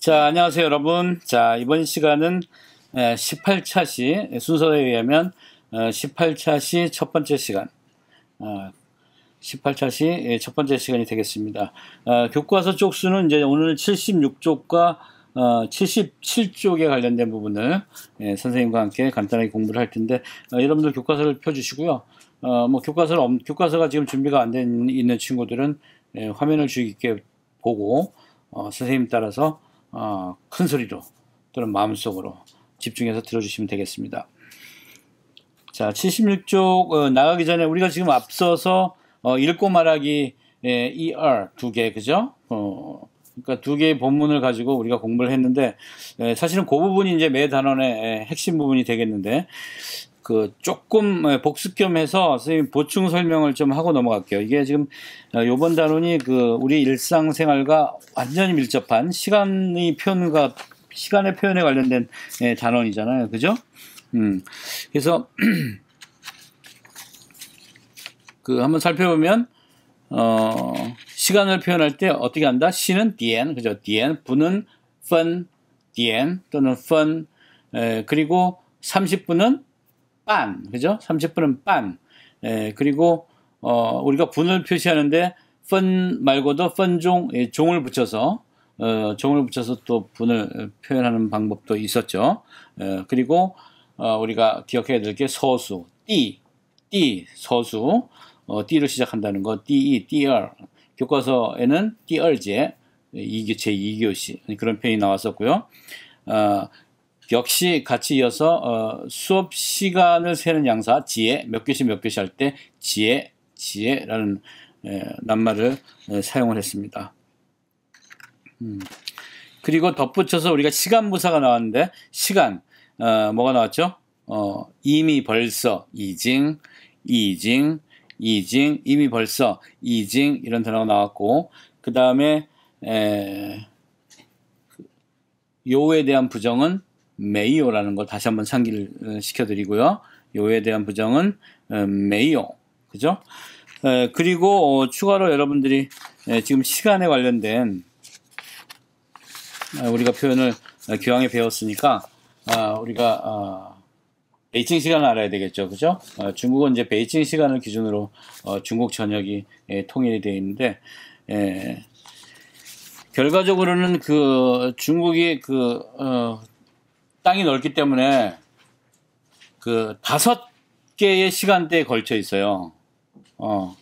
자, 안녕하세요, 여러분. 자, 이번 시간은 18차 시, 순서에 의하면 18차 어, 시첫 번째 시간. 18차 어, 시첫 예, 번째 시간이 되겠습니다. 어, 교과서 쪽수는 이제 오늘 76쪽과 77쪽에 관련된 부분을 예, 선생님과 함께 간단하게 공부를 할 텐데, 여러분들 교과서를 펴주시고요. 뭐 교과서를, 교과서가 지금 준비가 안 된 있는 친구들은 예, 화면을 주의 깊게 보고, 선생님 따라서 어, 큰 소리로 또는 마음속으로 집중해서 들어주시면 되겠습니다. 자, 76쪽 어, 나가기 전에 우리가 지금 앞서서 어, 읽고 말하기 예, ER 두 개, 그죠? 어, 그러니까 두 개의 본문을 가지고 우리가 공부를 했는데 예, 사실은 그 부분이 이제 매 단원의 예, 핵심 부분이 되겠는데 그 조금 예, 복습 겸 해서 선생님 보충 설명을 좀 하고 넘어갈게요. 이게 지금 어, 요번 단원이 그 우리 일상생활과 완전히 밀접한 시간의 표현과 시간의 표현에 관련된 예, 단원이잖아요. 그죠? 음. 그래서 그 한번 살펴보면 어 시간을 표현할 때 어떻게 한다? 시는 dn 그죠? dn 분은 fun dn 또는 fun 에, 예, 그리고 30분은 빤, 그죠? 30분은 빤. 예, 그리고 어, 우리가 분을 표시하는데 펀 말고도 펀종 예, 종을 붙여서 어, 종을 붙여서 또 분을 표현하는 방법도 있었죠. 예, 그리고 어, 우리가 기억해야 될 게 서수, 띠, 띠, 서수, 어, 띠를 시작한다는 거, 띠, 띠얼. 교과서에는 띠얼제, 2교, 제2교시 그런 표현이 나왔었고요. 어, 역시 같이 이어서 어, 수업 시간을 세는 양사 지혜 몇 교시 몇 교시 할때 지혜 지혜라는 에, 낱말을 에, 사용을 했습니다. 음. 그리고 덧붙여서 우리가 시간 부사가 나왔는데 시간 어, 뭐가 나왔죠? 어, 이미 벌써 이징 이징 이징 이미 벌써 이징 이런 단어가 나왔고 그 다음에 요에 대한 부정은 메이오라는 걸 다시 한번 상기를 어, 시켜드리고요. 요에 대한 부정은 어, 메이오. 그죠? 어, 그리고 추가로 여러분들이 예, 지금 시간에 관련된 우리가 표현을 교양에 배웠으니까 아, 우리가 아, 베이징 시간을 알아야 되겠죠, 그죠? 아, 중국은 이제 베이징 시간을 기준으로 중국 전역이 예, 통일이 되어 있는데 예, 결과적으로는 그 중국이 그 어, 땅이 넓기 때문에 그 다섯 개의 시간대에 걸쳐 있어요. 어.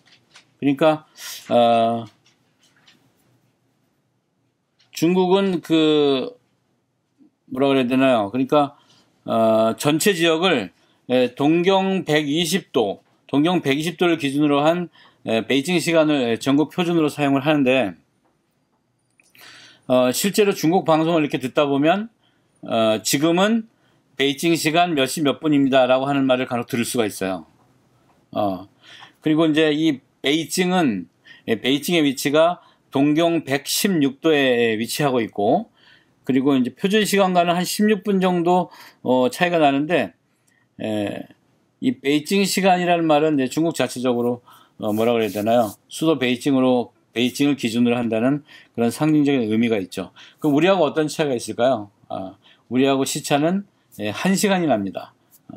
그러니까 어 중국은 그 뭐라 그래야 되나요? 그러니까 어 전체 지역을 예, 동경 120도, 동경 120도를 기준으로 한 예, 베이징 시간을 전국 표준으로 사용을 하는데 어 실제로 중국 방송을 이렇게 듣다 보면 어, 지금은 베이징 시간 몇 시 몇 분입니다라고 하는 말을 간혹 들을 수가 있어요. 어, 그리고 이제 이 베이징은 예, 베이징의 위치가 동경 116도에 위치하고 있고 그리고 이제 표준 시간과는 한 16분 정도 어, 차이가 나는데 에, 예, 이 베이징 시간이라는 말은 이제 중국 자체적으로 어, 뭐라 그래야 되나요? 수도 베이징으로 베이징을 기준으로 한다는 그런 상징적인 의미가 있죠. 그럼 우리하고 어떤 차이가 있을까요? 아, 우리하고 시차는 예, 1시간이 납니다. 어,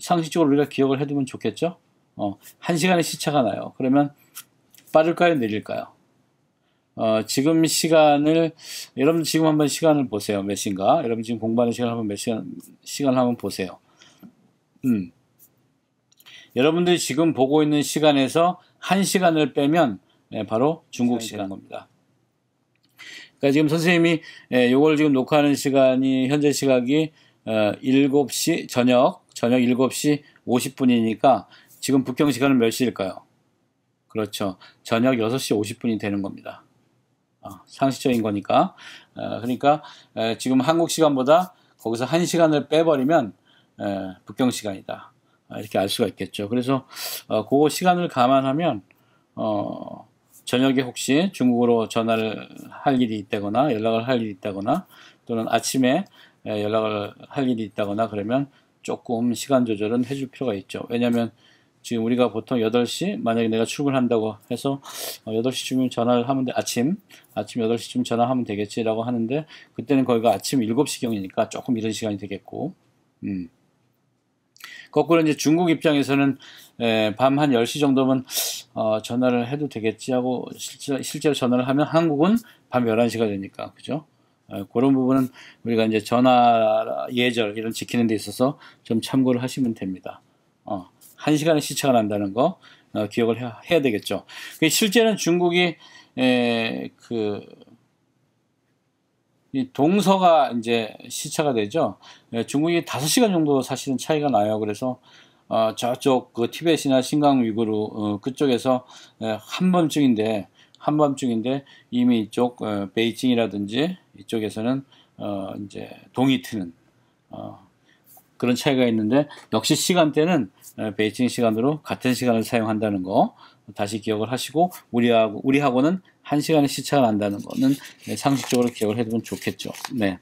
상식적으로 우리가 기억을 해두면 좋겠죠? 어, 1시간의 시차가 나요. 그러면 빠를까요? 느릴까요? 어, 지금 시간을, 여러분 지금 한번 시간을 보세요. 몇 시인가? 여러분 지금 공부하는 시간 한번 몇 시간, 시간 한번 보세요. 음. 여러분들이 지금 보고 있는 시간에서 1시간을 빼면 네, 바로 중국 네, 네. 시간 겁니다. 그러니까 지금 선생님이 예, 요걸 지금 녹화하는 시간이 현재 시각이 7시 어, 저녁 저녁 7시 50분이니까 지금 북경 시간은 몇 시일까요? 그렇죠. 저녁 6시 50분이 되는 겁니다. 아, 상시적인 거니까. 어, 그러니까 지금 한국 시간보다 거기서 1시간을 빼버리면 북경 시간이다. 아, 이렇게 알 수가 있겠죠. 그래서 어, 그 시간을 감안하면 어, 저녁에 혹시 중국으로 전화를 할 일이 있다거나 연락을 할 일이 있다거나 또는 아침에 연락을 할 일이 있다거나 그러면 조금 시간 조절은 해줄 필요가 있죠. 왜냐하면 지금 우리가 보통 8시 만약에 내가 출근한다고 해서 8시쯤 어, 에 전화를 하면 돼 아침 아침 8시쯤 전화하면 되겠지라고 하는데 그때는 거기가 아침 7시경이니까 조금 이른 시간이 되겠고 음. 거꾸로 이제 중국 입장에서는 밤한 10시 정도면 어, 전화를 해도 되겠지 하고 실제, 실제로 전화를 하면 한국은 밤 11시가 되니까 그죠? 어, 그런 부분은 우리가 이제 전화 예절 이런 지키는 데 있어서 좀 참고를 하시면 됩니다. 어, 한 시간의 시차가 난다는 거 어, 기억을 해, 야 되겠죠. 그 실제는 중국이 에, 그이 동서가 이제 시차가 되죠. 예, 중국이 다섯 시간 정도 사실은 차이가 나요. 그래서 어, 저쪽 그 티벳이나 신강 위구르 어, 그쪽에서 예, 한밤중인데 한밤중인데 이미 이쪽 어, 베이징이라든지 이쪽에서는 어, 이제 동이 트는 어, 그런 차이가 있는데 역시 시간대는 어, 베이징 시간으로 같은 시간을 사용한다는 거 다시 기억을 하시고 우리하고 우리하고는 1시간의 시차가 난다는 거는 네, 상식적으로 기억을 해두면 좋겠죠. 네.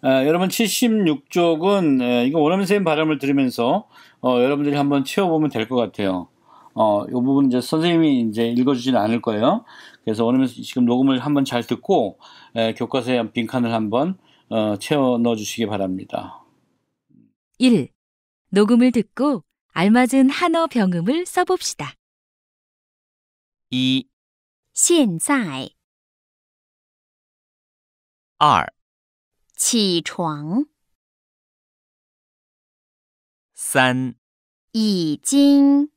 아, 여러분 76쪽은 에, 이거 원어민 선생님 발음을 들으면서 어, 여러분들이 한번 채워보면 될 것 같아요. 어, 이 부분 이제 선생님이 이제 읽어주진 않을 거예요. 그래서 원어민 지금 녹음을 한번 잘 듣고 에, 교과서에 빈칸을 한번 어, 채워 넣어주시기 바랍니다. 1. 녹음을 듣고 알맞은 한어 병음을 써봅시다. 一，现在。二，起床。三，已经。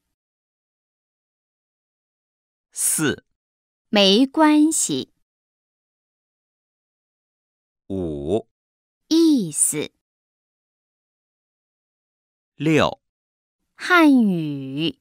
四，没关系。五，意思。六，汉语。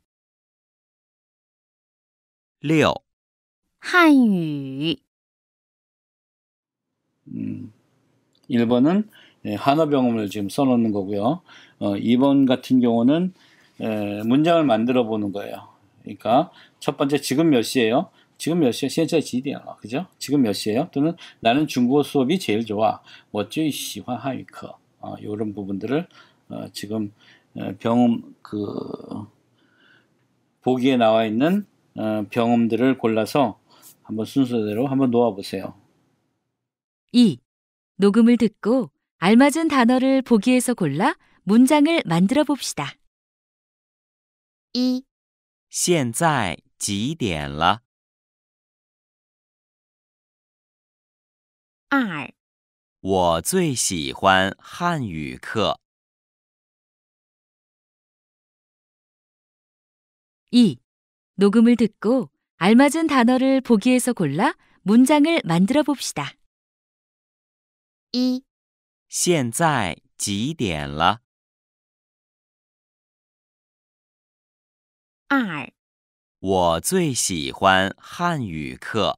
六，汉语。 음, 1번은 예, 한어병음을 지금 써놓는 거고요. 어, 2번 같은 경우는 에, 문장을 만들어 보는 거예요. 그러니까 첫 번째 지금 몇 시예요? 지금 몇시에 현재 지디야. 그죠? 지금 몇 시예요? 또는 나는 중국어 수업이 제일 좋아. 멋지이 시화 하위커. 어, 이런 부분들을 어, 지금 병음 그 보기에 나와 있는 어, 병음들을 골라서 한번 순서대로 한번 놓아 보세요. 2. 녹음을 듣고 알맞은 단어를 보기에서 골라 문장을 만들어 봅시다. 1. 现在几点了? 2. 我最喜欢汉语课。2. 녹음을 듣고 알맞은 단어를 보기에서 골라 문장을 만들어 봅시다. 1. 现在几点了? 2. 我最喜欢汉语课.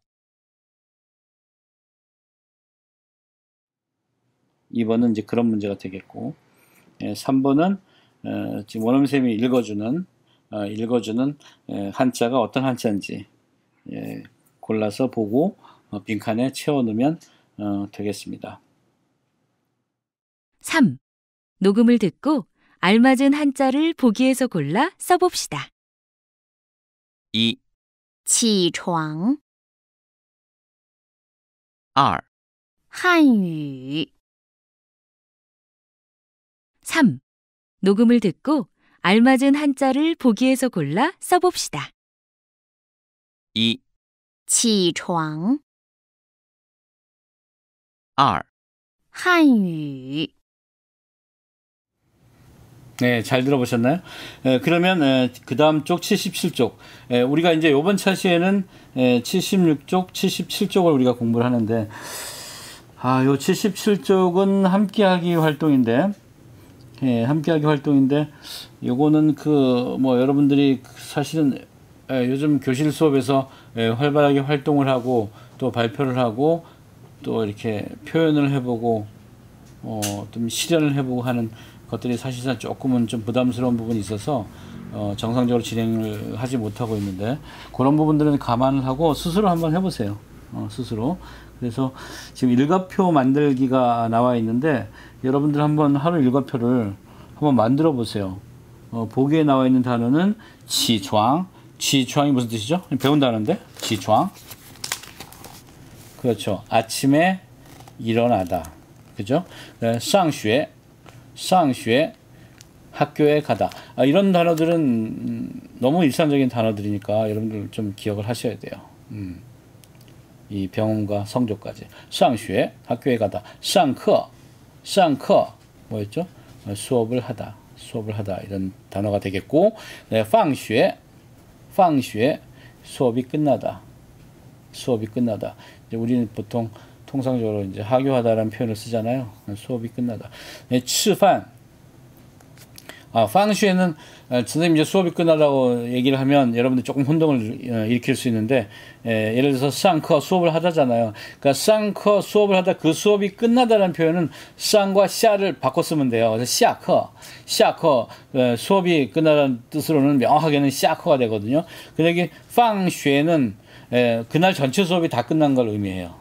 이번은 이제 그런 문제가 되겠고, 3번은 예, 어, 지금 원음쌤이 읽어주는 어, 읽어주는 예, 한자가 어떤 한자인지 예, 골라서 보고 어, 빈칸에 채워넣으면 어, 되겠습니다. 3. 녹음을 듣고 알맞은 한자를 보기에서 골라 써봅시다. 1. 起床 2. 汉语 3. 녹음을 듣고 알맞은 한자를 보기에서 골라 써봅시다. 一、起床，二、汉语， 네, 잘 들어보셨나요? 에, 그러면 그 다음 쪽 77쪽 에, 우리가 이제 이번 차시에는 에, 76쪽, 77쪽을 우리가 공부를 하는데 아, 요 77쪽은 함께하기 활동인데 예, 함께하기 활동인데 요거는 그 뭐 여러분들이 사실은 예, 요즘 교실 수업에서 예, 활발하게 활동을 하고 또 발표를 하고 또 이렇게 표현을 해보고 어, 좀 실현을 해보고 하는 것들이 사실상 조금은 좀 부담스러운 부분이 있어서 어, 정상적으로 진행을 하지 못하고 있는데 그런 부분들은 감안을 하고 스스로 한번 해보세요. 어, 스스로. 그래서 지금 일과표 만들기가 나와 있는데 여러분들 한번 하루 일과표를 한번 만들어 보세요. 어, 보기에 나와 있는 단어는 지주앙. 지주앙이 무슨 뜻이죠? 배운다는데? 지주앙. 그렇죠. 아침에 일어나다. 그죠? 쌍쉐, 네, 쌍쉐, 학교에 가다. 아, 이런 단어들은 음, 너무 일상적인 단어들이니까 여러분들 좀 기억을 하셔야 돼요. 음. 이 병음과 성조까지. 쌍쉐, 학교에 가다. 쌍커, 쌍커, 뭐였죠? 수업을 하다. 수업을 하다 이런 단어가 되겠고 放学放学 네, 수업이 끝나다 수업이 끝나다 이제 우리는 보통 통상적으로 이제 학교하다라는 표현을 쓰잖아요 수업이 끝나다 네, 吃饭 아, 팡슈에는 어, 선생님 이제 수업이 끝나라고 얘기를 하면 여러분들 조금 혼동을 어, 일으킬 수 있는데 예, 를 들어서 쌍커 수업을 하다잖아요. 그러니까 쌍커 수업을 하다 그 수업이 끝나다라는 표현은 쌍과 샤를 바꿔 쓰면 돼요. 그래서 샤커, 샤커 어, 수업이 끝나다는 뜻으로는 명확하게는 샤커가 되거든요. 근데 이게 팡슈에는 예, 그날 전체 수업이 다 끝난 걸 의미해요.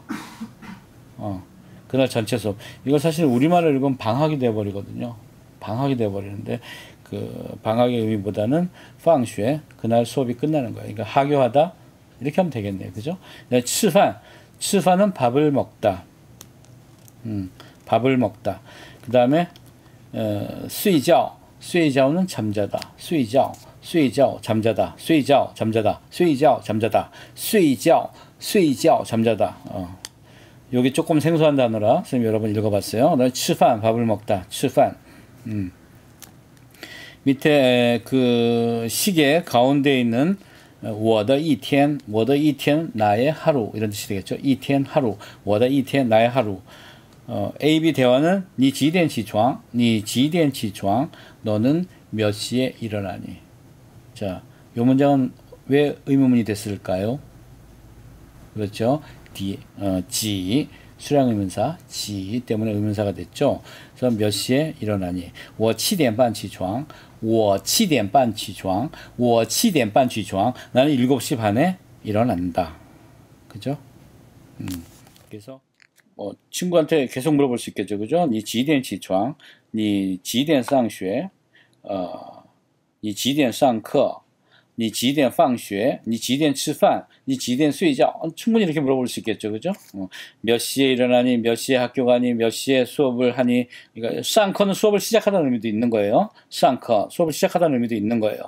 어, 그날 전체 수업. 이걸 사실 우리말을 읽으면 방학이 돼버리거든요. 방학이 돼버리는데 그 방학의 의미보다는 팡쉐 그날 수업이 끝나는 거예요. 그러니까 학교하다 이렇게 하면 되겠네요. 그죠? 치판 네, 치판은 밥을 먹다. 음, 밥을 먹다. 그 다음에 어, 수이자오 수이는 잠자다. 수이자오 수이 잠자다. 수이자 잠자다. 수이자오 잠자다. 수이자오 잠자다. 어. 여기 조금 생소한 단어라 선생님 여러분 읽어봤어요. 그다吃饭 밥을 먹다. 吃饭 음. 밑에 그 시계 가운데 있는 我的一天,我的一天, 어, 나의 하루 이런 뜻이 되겠죠. 一天 하루, 我的一天 나의 하루. 어, A, B 대화는 你几点起床?你几点起床? 너는 몇 시에 일어나니? 자, 요 문장은 왜 의문문이 됐을까요? 그렇죠. D, 어, G. 수량 의문사 지 때문에 의문사가 됐죠. 그래서 몇 시에 일어나니? 我七点半起床.我七点半起床.我七点半起床. 나는 7시 반에 일어난다. 그죠? 음. 그래서 뭐 친구한테 계속 물어볼 수 있겠죠. 그죠? 你几点起床?你几点上学?어, 你几点上课?你几点放学？你几点吃饭？你几点睡觉？ 어， 충분히 이렇게 물어볼 수 있겠죠, 그죠? 어, 몇 시에 일어나니? 몇 시에 학교 가니? 몇 시에 수업을 하니? 그러니까 쌍커는 수업을 시작하다는 의미도 있는 거예요. 쌍커 수업을 시작하다는 의미도 있는 거예요.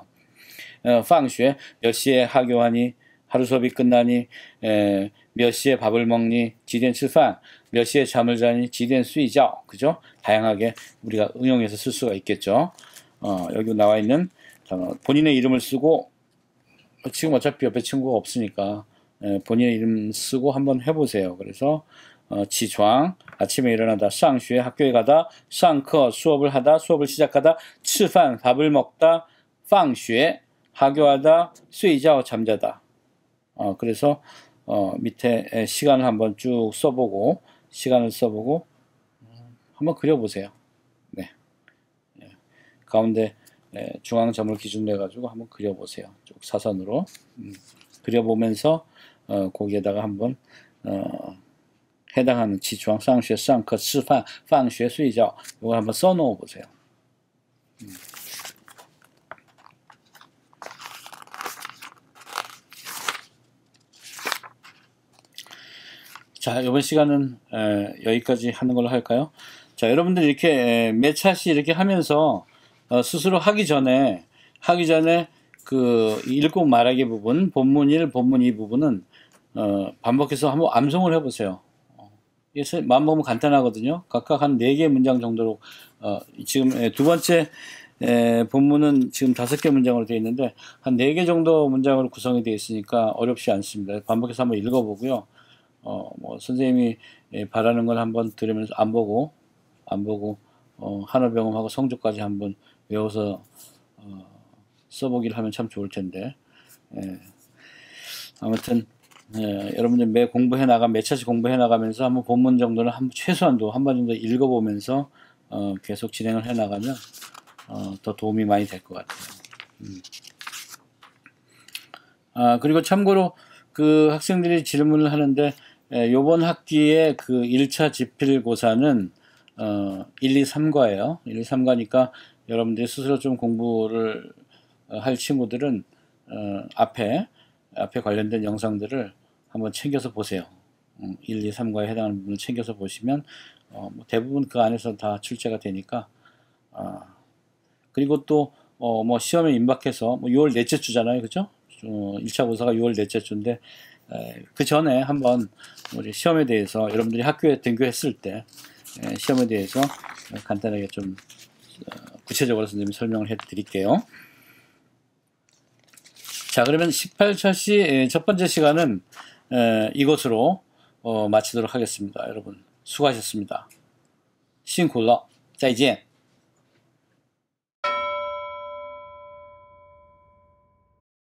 어, 방学몇 시에 학교하니? 하루 수업이 끝나니? 에, 몇 시에 밥을 먹니? 지덴 吃饭?몇 시에 잠을 자니? 지덴 睡觉? 그죠? 다양하게 우리가 응용해서 쓸 수가 있겠죠. 어, 여기 나와 있는 어， 본인의 이름을 쓰고 지금 어차피 옆에 친구가 없으니까 예, 본인의 이름 쓰고 한번 해보세요. 그래서 어, 지床 아침에 일어나다 上学 학교에 가다 上커 수업을 하다 수업을 시작하다 吃饭 밥을 먹다 放学학교하다睡觉 잠자다 어, 그래서 어, 밑에 시간을 한번 쭉 써보고 시간을 써보고 음, 한번 그려보세요 네. 예. 가운데 네, 중앙점을 기준으로 해가지고 한번 그려보세요. 쭉 사선으로 음, 그려보면서 어, 거기에다가 한번 어, 해당하는 지중앙 쌍쉐 쌍커 시판 팡쉐 수이죠. 이거 한번 써놓어 보세요. 음. 자 이번 시간은 에, 여기까지 하는 걸로 할까요? 자 여러분들 이렇게 에, 매차시 이렇게 하면서 어, 스스로 하기 전에 하기 전에 그 읽고 말하기 부분 본문 1, 본문 2 부분은 어, 반복해서 한번 암송을 해보세요. 이게 마음 보면 간단하거든요. 각각 한 4개 문장 정도로 어, 지금 예, 두 번째 에, 본문은 지금 다섯 개 문장으로 되어 있는데 한 네 개 정도 문장으로 구성이 되어 있으니까 어렵지 않습니다. 반복해서 한번 읽어보고요. 어, 뭐 선생님이 예, 바라는 걸 한번 들으면서 안 보고 안 보고 어, 한어병음하고 성조까지 한번 외워서 어, 써보기를 하면 참 좋을 텐데 예. 아무튼 예, 여러분들 매 공부해 나가 매 차씩 공부해 나가면서 한번 본문 정도는 한 최소한도 한 번 정도 읽어보면서 어, 계속 진행을 해 나가면 어, 더 도움이 많이 될 것 같아요. 음. 아 그리고 참고로 그 학생들이 질문을 하는데 예, 요번 학기에 그 1차 지필고사는 어, 1, 2, 3과예요. 1, 2, 3과니까 여러분들이 스스로 좀 공부를 어, 할 친구들은 어, 앞에 앞에 관련된 영상들을 한번 챙겨서 보세요. 음, 1, 2, 3과에 해당하는 부분을 챙겨서 보시면 어, 뭐 대부분 그 안에서 다 출제가 되니까 아, 어, 그리고 또뭐 시험에 임박해서 뭐 6월 넷째 주잖아요. 그죠? 어, 1차 고사가 6월 넷째 주인데 에, 그 전에 한번 우리 시험에 대해서 여러분들이 학교에 등교했을 때 에, 시험에 대해서 간단하게 좀 어, 구체적으로 선생님이 설명을 해드릴게요. 자 그러면 18차 시첫 예, 번째 시간은 에, 이것으로 어, 마치도록 하겠습니다. 여러분 수고하셨습니다. 싱쿨러자 이제